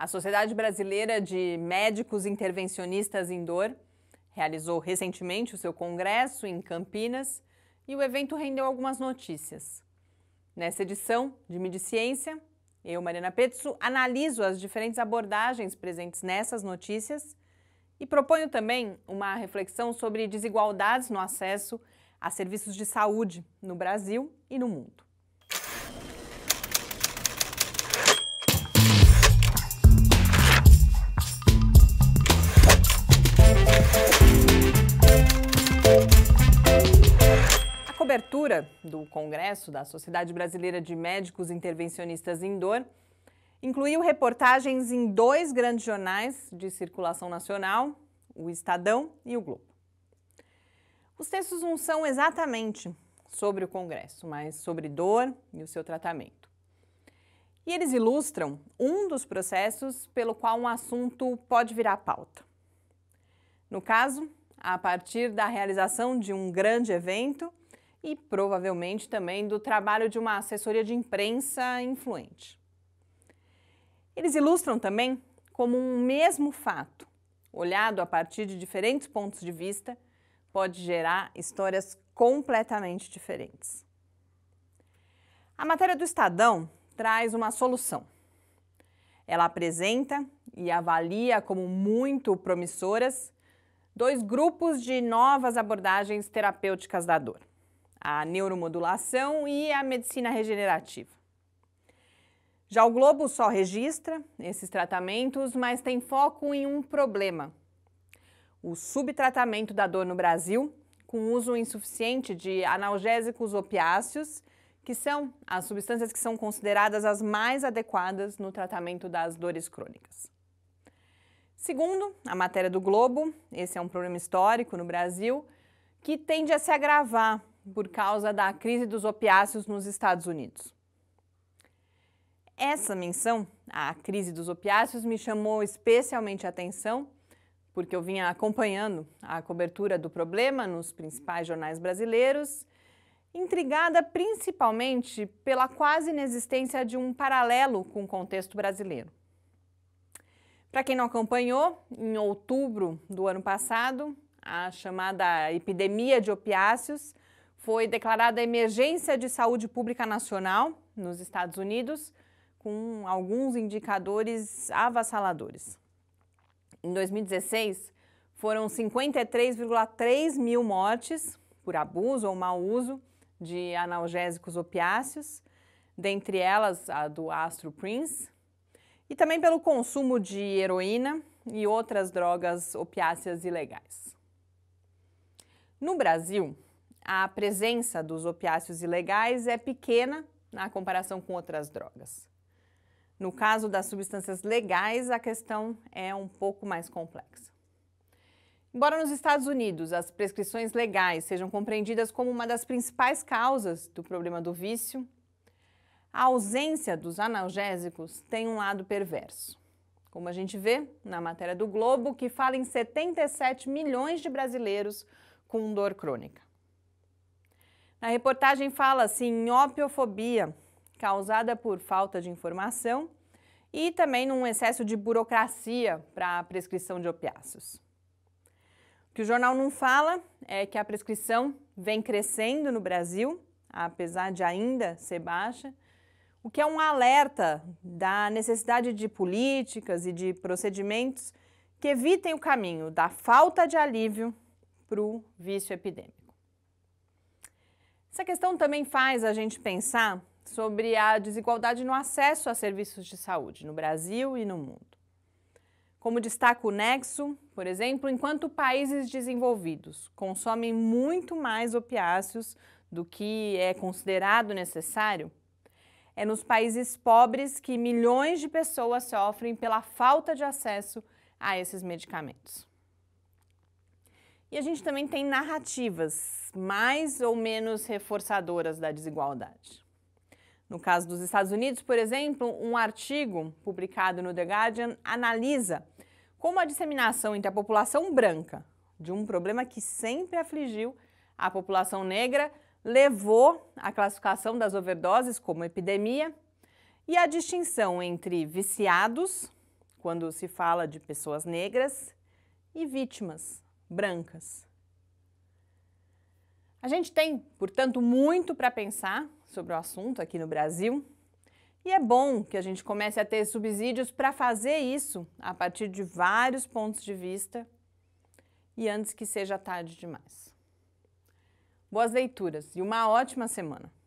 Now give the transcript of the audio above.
A Sociedade Brasileira de Médicos Intervencionistas em Dor realizou recentemente o seu congresso em Campinas e o evento rendeu algumas notícias. Nessa edição de Mediciência, eu, Mariana Petsu, analiso as diferentes abordagens presentes nessas notícias e proponho também uma reflexão sobre desigualdades no acesso a serviços de saúde no Brasil e no mundo. Abertura do Congresso da Sociedade Brasileira de Médicos Intervencionistas em Dor incluiu reportagens em dois grandes jornais de circulação nacional, o Estadão e o Globo. Os textos não são exatamente sobre o Congresso, mas sobre dor e o seu tratamento. E eles ilustram um dos processos pelo qual um assunto pode virar pauta. No caso, a partir da realização de um grande evento e provavelmente também do trabalho de uma assessoria de imprensa influente. Eles ilustram também como um mesmo fato, olhado a partir de diferentes pontos de vista, pode gerar histórias completamente diferentes. A matéria do Estadão traz uma solução. Ela apresenta e avalia como muito promissoras dois grupos de novas abordagens terapêuticas da dor a neuromodulação e a medicina regenerativa. Já o Globo só registra esses tratamentos, mas tem foco em um problema: o subtratamento da dor no Brasil, com uso insuficiente de analgésicos opiáceos, que são as substâncias que são consideradas as mais adequadas no tratamento das dores crônicas. Segundo a matéria do Globo, esse é um problema histórico no Brasil que tende a se agravar por causa da crise dos opiáceos nos Estados Unidos. Essa menção à crise dos opiáceos me chamou especialmente a atenção porque eu vinha acompanhando a cobertura do problema nos principais jornais brasileiros, intrigada principalmente pela quase inexistência de um paralelo com o contexto brasileiro. Para quem não acompanhou, em outubro do ano passado, a chamada epidemia de opiáceos foi declarada emergência de saúde pública nacional nos Estados Unidos, com alguns indicadores avassaladores. Em 2016, foram 53,3 mil mortes por abuso ou mau uso de analgésicos opiáceos, dentre elas a do Astro Prince, e também pelo consumo de heroína e outras drogas opiáceas ilegais. No Brasil, a presença dos opiáceos ilegais é pequena na comparação com outras drogas. No caso das substâncias legais, a questão é um pouco mais complexa. Embora nos Estados Unidos as prescrições legais sejam compreendidas como uma das principais causas do problema do vício, a ausência dos analgésicos tem um lado perverso. Como a gente vê na matéria do Globo, que fala em 77 milhões de brasileiros com dor crônica. Na reportagem fala-se em assim, opiofobia, causada por falta de informação e também num excesso de burocracia para a prescrição de opiáceos. O que o jornal não fala é que a prescrição vem crescendo no Brasil, apesar de ainda ser baixa, o que é um alerta da necessidade de políticas e de procedimentos que evitem o caminho da falta de alívio para o vício epidêmico. Essa questão também faz a gente pensar sobre a desigualdade no acesso a serviços de saúde no Brasil e no mundo. Como destaca o Nexo, por exemplo, enquanto países desenvolvidos consomem muito mais opiáceos do que é considerado necessário, é nos países pobres que milhões de pessoas sofrem pela falta de acesso a esses medicamentos. E a gente também tem narrativas mais ou menos reforçadoras da desigualdade. No caso dos Estados Unidos, por exemplo, um artigo publicado no The Guardian analisa como a disseminação entre a população branca de um problema que sempre afligiu a população negra levou à classificação das overdoses como epidemia e a distinção entre viciados, quando se fala de pessoas negras, e vítimas, brancas. A gente tem, portanto, muito para pensar sobre o assunto aqui no Brasil. E é bom que a gente comece a ter subsídios para fazer isso a partir de vários pontos de vista e antes que seja tarde demais. Boas leituras e uma ótima semana!